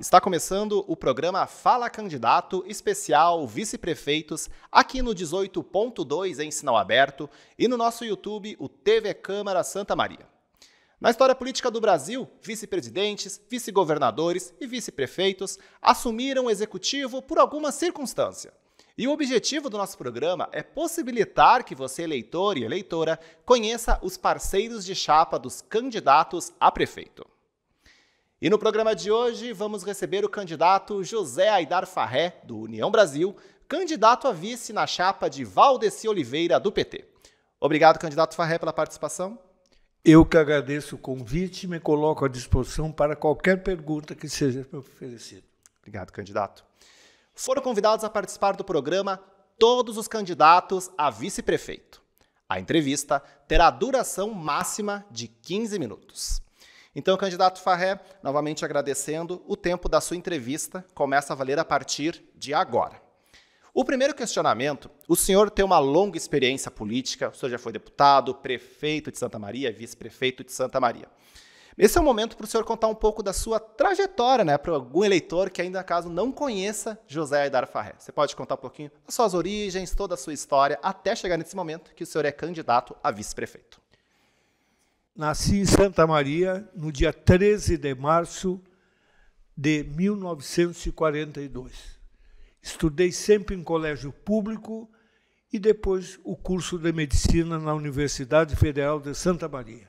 está começando o programa Fala Candidato especial Vice-Prefeitos aqui no 18.2 em sinal aberto e no nosso YouTube, o TV Câmara Santa Maria. Na história política do Brasil, vice-presidentes, vice-governadores e vice-prefeitos assumiram o executivo por alguma circunstância. E o objetivo do nosso programa é possibilitar que você, eleitor e eleitora, conheça os parceiros de chapa dos candidatos a prefeito. E no programa de hoje vamos receber o candidato José Aidar Farré, do União Brasil, candidato a vice na chapa de Valdeci Oliveira, do PT. Obrigado, candidato Farré, pela participação. Eu que agradeço o convite e me coloco à disposição para qualquer pergunta que seja oferecida. Obrigado, candidato. Foram convidados a participar do programa todos os candidatos a vice-prefeito. A entrevista terá duração máxima de 15 minutos. Então, candidato Farré, novamente agradecendo, o tempo da sua entrevista começa a valer a partir de agora. O primeiro questionamento: o senhor tem uma longa experiência política, o senhor já foi deputado, prefeito de Santa Maria, vice-prefeito de Santa Maria. Esse é o momento para o senhor contar um pouco da sua trajetória, né, para algum eleitor que ainda caso não conheça José Aidar Farré. Você pode contar um pouquinho das suas origens, toda a sua história, até chegar nesse momento que o senhor é candidato a vice-prefeito. Nasci em Santa Maria no dia 13 de março de 1942. Estudei sempre em colégio público e depois o curso de medicina na Universidade Federal de Santa Maria.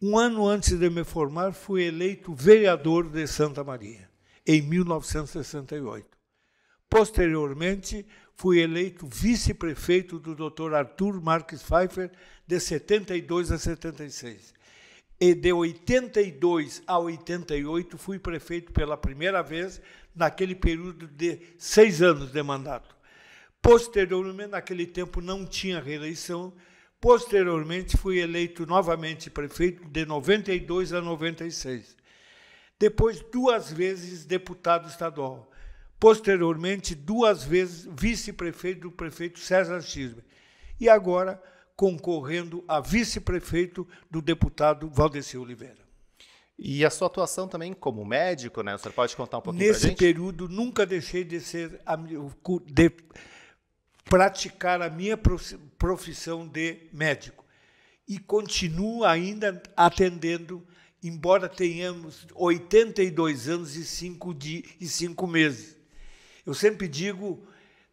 Um ano antes de me formar, fui eleito vereador de Santa Maria, em 1968. Posteriormente, fui eleito vice-prefeito do Dr. Arthur Marques Pfeiffer de 72 a 76. E de 82 a 88 fui prefeito pela primeira vez naquele período de seis anos de mandato. Posteriormente, naquele tempo não tinha reeleição. Posteriormente, fui eleito novamente prefeito de 92 a 96. Depois, duas vezes deputado estadual posteriormente duas vezes vice-prefeito do prefeito César Chisme. E agora concorrendo a vice-prefeito do deputado Valdecir Oliveira. E a sua atuação também como médico, né? O senhor pode contar um pouquinho Nesse gente? período, nunca deixei de ser de praticar a minha profissão de médico. E continuo ainda atendendo, embora tenhamos 82 anos e 5 e 5 meses. Eu sempre digo,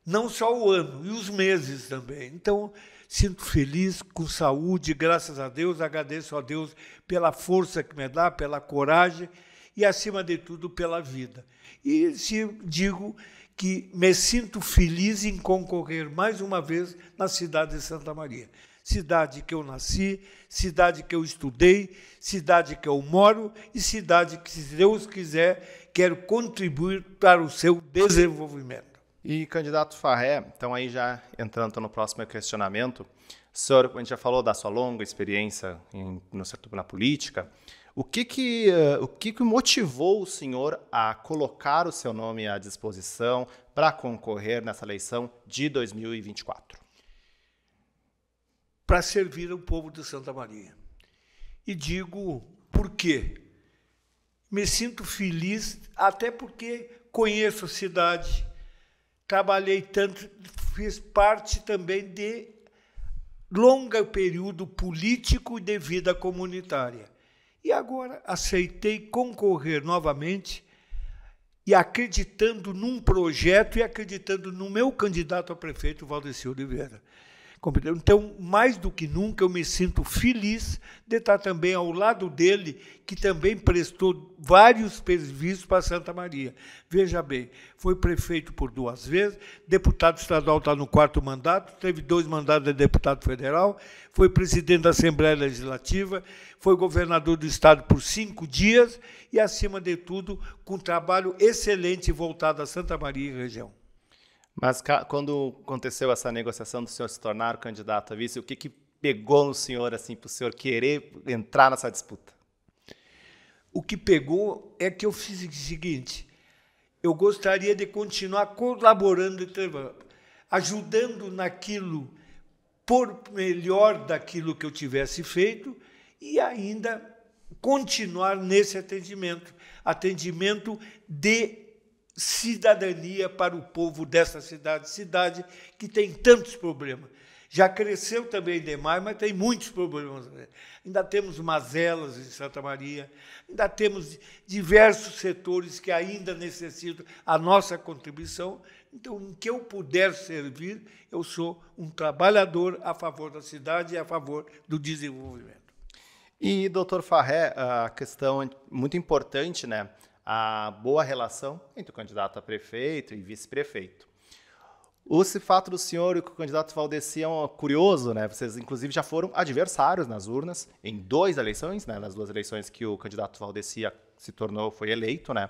não só o ano, e os meses também. Então, sinto feliz, com saúde, graças a Deus, agradeço a Deus pela força que me dá, pela coragem e, acima de tudo, pela vida. E se digo que me sinto feliz em concorrer mais uma vez na cidade de Santa Maria. Cidade que eu nasci, cidade que eu estudei, cidade que eu moro e cidade que, se Deus quiser, quero contribuir para o seu desenvolvimento. E candidato Farré, então aí já entrando no próximo questionamento, o senhor, a gente já falou da sua longa experiência em, no setor na política, o que que, uh, o que que motivou o senhor a colocar o seu nome à disposição para concorrer nessa eleição de 2024? Para servir o povo de Santa Maria. E digo por quê? me sinto feliz, até porque conheço a cidade, trabalhei tanto, fiz parte também de longo período político e de vida comunitária. E agora aceitei concorrer novamente e acreditando num projeto e acreditando no meu candidato a prefeito, Valdeci Oliveira. Então, mais do que nunca, eu me sinto feliz de estar também ao lado dele, que também prestou vários serviços para Santa Maria. Veja bem, foi prefeito por duas vezes, deputado estadual está no quarto mandato, teve dois mandatos de deputado federal, foi presidente da Assembleia Legislativa, foi governador do estado por cinco dias e, acima de tudo, com um trabalho excelente voltado a Santa Maria e região. Mas quando aconteceu essa negociação do senhor se tornar candidato a vice, o que, que pegou no senhor assim para o senhor querer entrar nessa disputa? O que pegou é que eu fiz o seguinte: eu gostaria de continuar colaborando, ajudando naquilo por melhor daquilo que eu tivesse feito e ainda continuar nesse atendimento, atendimento de cidadania para o povo dessa cidade, cidade que tem tantos problemas. Já cresceu também demais, mas tem muitos problemas. Ainda temos mazelas em Santa Maria, ainda temos diversos setores que ainda necessitam a nossa contribuição. Então, em que eu puder servir, eu sou um trabalhador a favor da cidade e a favor do desenvolvimento. E, doutor Farré, a questão é muito importante, né? a boa relação entre o candidato a prefeito e vice-prefeito. O fato do senhor e o candidato Valdeci é um curioso, né? Vocês, inclusive, já foram adversários nas urnas em duas eleições, né? Nas duas eleições que o candidato Valdeci se tornou, foi eleito, né?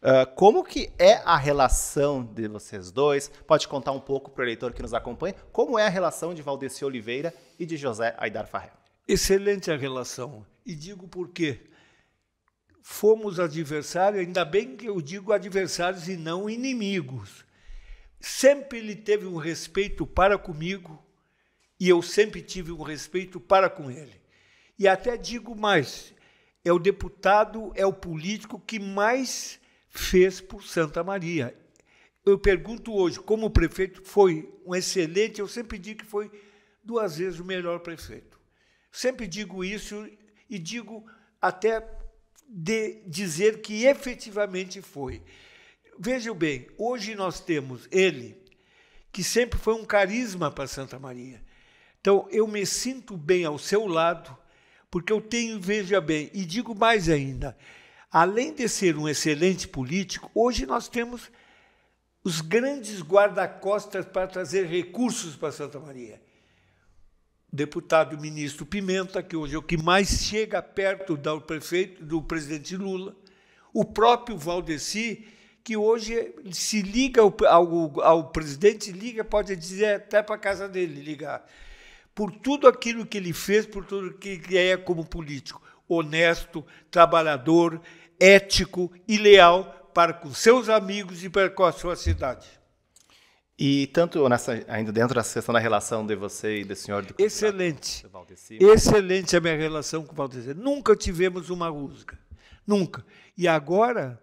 Uh, como que é a relação de vocês dois? Pode contar um pouco para o eleitor que nos acompanha. Como é a relação de Valdeci Oliveira e de José Aidar Farré? Excelente a relação. E digo por quê fomos adversários, ainda bem que eu digo adversários e não inimigos. Sempre ele teve um respeito para comigo e eu sempre tive um respeito para com ele. E até digo mais: é o deputado, é o político que mais fez por Santa Maria. Eu pergunto hoje, como prefeito, foi um excelente, eu sempre digo que foi duas vezes o melhor prefeito. Sempre digo isso e digo até de dizer que efetivamente foi. Veja bem, hoje nós temos ele, que sempre foi um carisma para Santa Maria. Então, eu me sinto bem ao seu lado, porque eu tenho, veja bem, e digo mais ainda, além de ser um excelente político, hoje nós temos os grandes guarda-costas para trazer recursos para Santa Maria deputado ministro Pimenta, que hoje é o que mais chega perto do prefeito, do presidente Lula, o próprio Valdeci, que hoje se liga ao, ao, ao presidente, liga, pode dizer até para a casa dele ligar, por tudo aquilo que ele fez, por tudo que ele é como político, honesto, trabalhador, ético e leal para com seus amigos e para com a sua cidade. E tanto nessa, ainda dentro da questão da relação de você e do senhor do Excelente. Do Excelente a minha relação com o Valdeci. Nunca tivemos uma rusga. Nunca. E agora,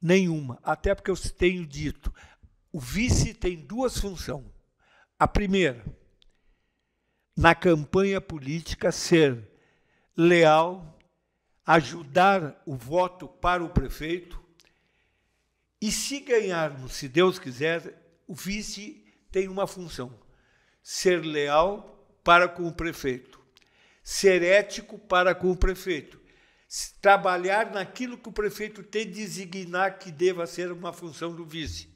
nenhuma. Até porque eu tenho dito, o vice tem duas funções. A primeira, na campanha política, ser leal, ajudar o voto para o prefeito, e se ganharmos, se Deus quiser, o vice tem uma função: ser leal para com o prefeito, ser ético para com o prefeito, trabalhar naquilo que o prefeito tem de designar que deva ser uma função do vice,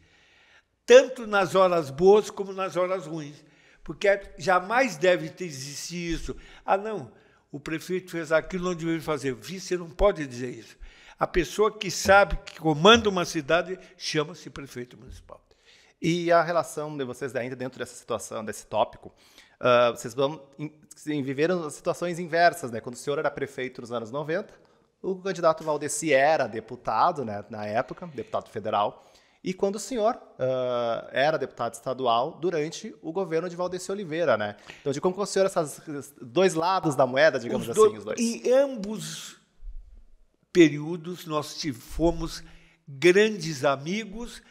tanto nas horas boas como nas horas ruins, porque jamais deve existir isso. Ah, não, o prefeito fez aquilo não deve fazer. O vice não pode dizer isso. A pessoa que sabe que comanda uma cidade chama-se prefeito municipal. E a relação de vocês ainda dentro dessa situação, desse tópico, uh, vocês vão em, viveram situações inversas, né? Quando o senhor era prefeito nos anos 90, o candidato Valdeci era deputado, né, na época, deputado federal, e quando o senhor uh, era deputado estadual durante o governo de Valdeci Oliveira, né? Então, de como o senhor esses dois lados da moeda, digamos os assim, os dois? Em ambos períodos nós fomos grandes amigos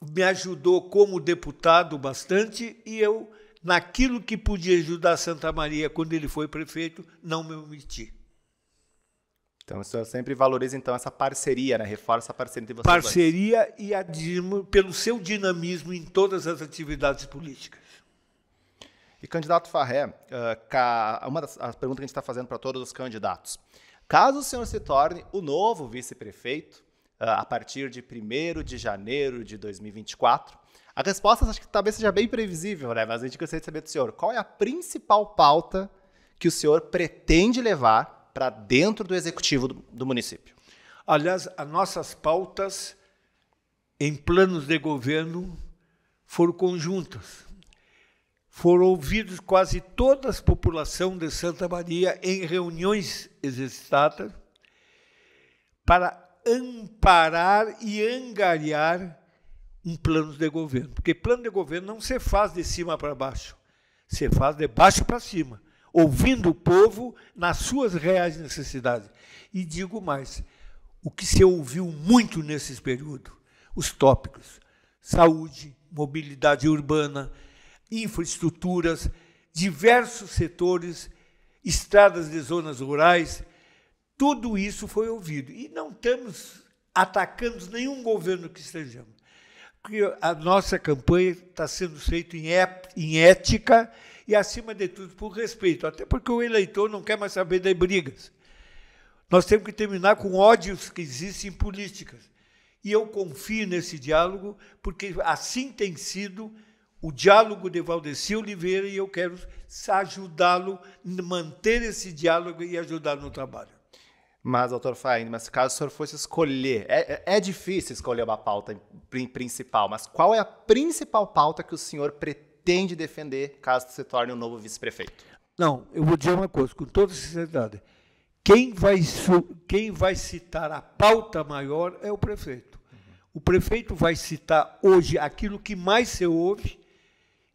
me ajudou como deputado bastante e eu, naquilo que podia ajudar Santa Maria quando ele foi prefeito, não me omiti. Então, senhor sempre valoriza então essa parceria, né? reforça a parceria entre vocês. Parceria e a, pelo seu dinamismo em todas as atividades políticas. E candidato Farré, eh, uma das perguntas que a gente está fazendo para todos os candidatos. Caso o senhor se torne o novo vice-prefeito, ah, a partir de 1 de janeiro de 2024. A resposta acho que talvez seja bem previsível, né? Mas a gente gostaria de saber do senhor qual é a principal pauta que o senhor pretende levar para dentro do executivo do, do município. Aliás, as nossas pautas em planos de governo foram conjuntas. Foram ouvidos quase toda a população de Santa Maria em reuniões exercitadas para amparar e angariar um plano de governo. Porque plano de governo não se faz de cima para baixo, se faz de baixo para cima, ouvindo o povo nas suas reais necessidades. E digo mais: o que se ouviu muito nesses períodos, os tópicos, saúde, mobilidade urbana, infraestruturas, diversos setores, estradas de zonas rurais, tudo isso foi ouvido. E não estamos atacando nenhum governo que estejamos. Porque a nossa campanha está sendo feita em, em ética e, acima de tudo, por respeito. Até porque o eleitor não quer mais saber das brigas. Nós temos que terminar com ódios que existem em políticas. E eu confio nesse diálogo, porque assim tem sido o diálogo de Valdeci Oliveira e eu quero ajudá-lo, manter esse diálogo e ajudar no trabalho. Mas, doutor Faindo, mas caso o senhor fosse escolher, é, é, é difícil escolher uma pauta principal, mas qual é a principal pauta que o senhor pretende defender caso se torne o um novo vice-prefeito? Não, eu vou dizer uma coisa, com toda sinceridade. Quem vai, quem vai citar a pauta maior é o prefeito. Uhum. O prefeito vai citar hoje aquilo que mais se ouve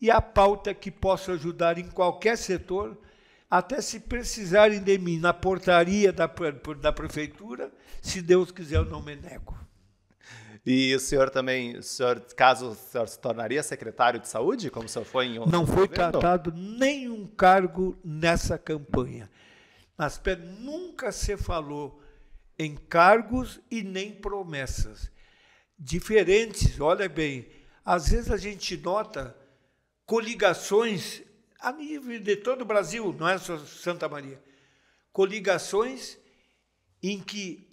e a pauta que possa ajudar em qualquer setor até se precisarem de mim na portaria da, da prefeitura, se Deus quiser, eu não me nego. E o senhor também, o senhor, caso o senhor se tornaria secretário de saúde, como o senhor foi em outro Não foi governo? tratado nenhum cargo nessa campanha. Mas nunca se falou em cargos e nem promessas. Diferentes, olha bem, às vezes a gente nota coligações a nível de todo o Brasil, não é só Santa Maria, coligações em que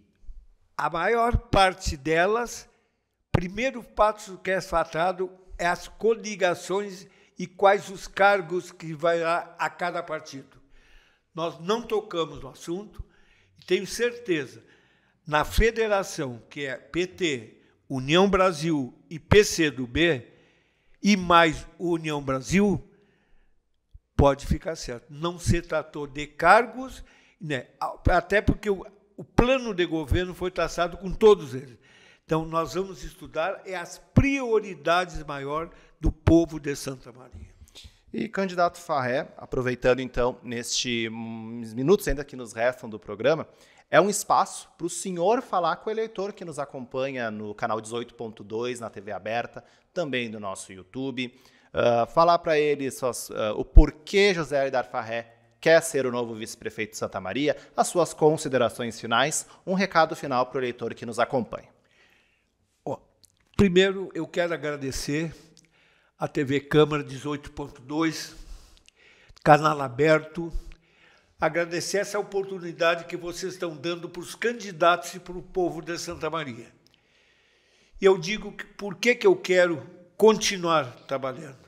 a maior parte delas, primeiro passo que é tratado é as coligações e quais os cargos que vai dar a cada partido. Nós não tocamos no assunto e tenho certeza, na federação, que é PT, União Brasil e PCdoB, e mais União Brasil, pode ficar certo. Não se tratou de cargos, né? até porque o, o plano de governo foi traçado com todos eles. Então, nós vamos estudar é as prioridades maior do povo de Santa Maria. E candidato Farré, aproveitando então nestes hum, minutos ainda que nos restam do programa, é um espaço para o senhor falar com o eleitor que nos acompanha no canal 18.2, na TV aberta, também do nosso YouTube. Ah, falar para eles uh, ah, o porquê José Aridar Farré quer ser o novo vice-prefeito de Santa Maria, as suas considerações finais, um recado final para o eleitor que nos acompanha. Oh, primeiro, eu quero agradecer a TV Câmara 18.2, canal aberto, agradecer essa oportunidade que vocês estão dando para os candidatos e para o povo de Santa Maria. E eu digo que, por que, que eu quero continuar trabalhando.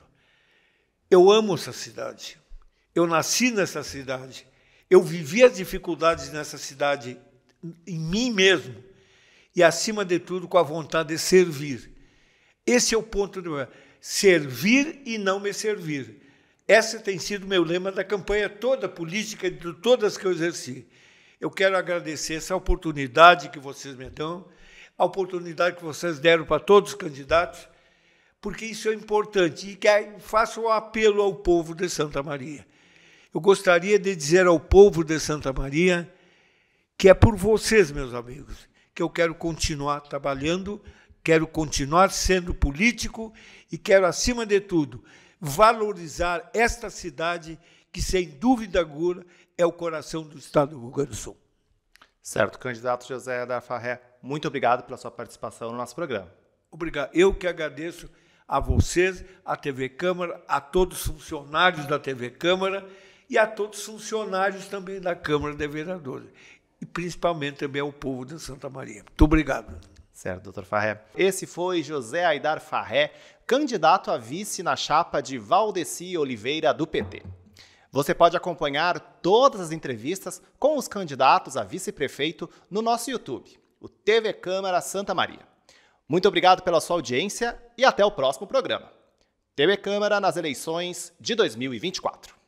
Eu amo essa cidade. Eu nasci nessa cidade. Eu vivi as dificuldades nessa cidade em mim mesmo e acima de tudo com a vontade de servir. Esse é o ponto do servir e não me servir. Essa tem sido meu lema da campanha toda política de todas que eu exerci. Eu quero agradecer essa oportunidade que vocês me dão, a oportunidade que vocês deram para todos os candidatos porque isso é importante. E que faça um apelo ao povo de Santa Maria. Eu gostaria de dizer ao povo de Santa Maria que é por vocês, meus amigos, que eu quero continuar trabalhando, quero continuar sendo político e quero, acima de tudo, valorizar esta cidade que, sem dúvida alguma, é o coração do Estado do Rio Grande do Sul. Certo, candidato José da Farré, muito obrigado pela sua participação no nosso programa. Obrigado. Eu que agradeço a vocês, a TV Câmara, a todos os funcionários da TV Câmara e a todos os funcionários também da Câmara de Vereadores. E principalmente também ao povo de Santa Maria. Muito obrigado. Certo, doutor Farré. Esse foi José Aidar Farré, candidato a vice na chapa de Valdeci Oliveira do PT. Você pode acompanhar todas as entrevistas com os candidatos a vice-prefeito no nosso YouTube, o TV Câmara Santa Maria. Muito obrigado pela sua audiência e até o próximo programa. TV Câmara nas eleições de 2024.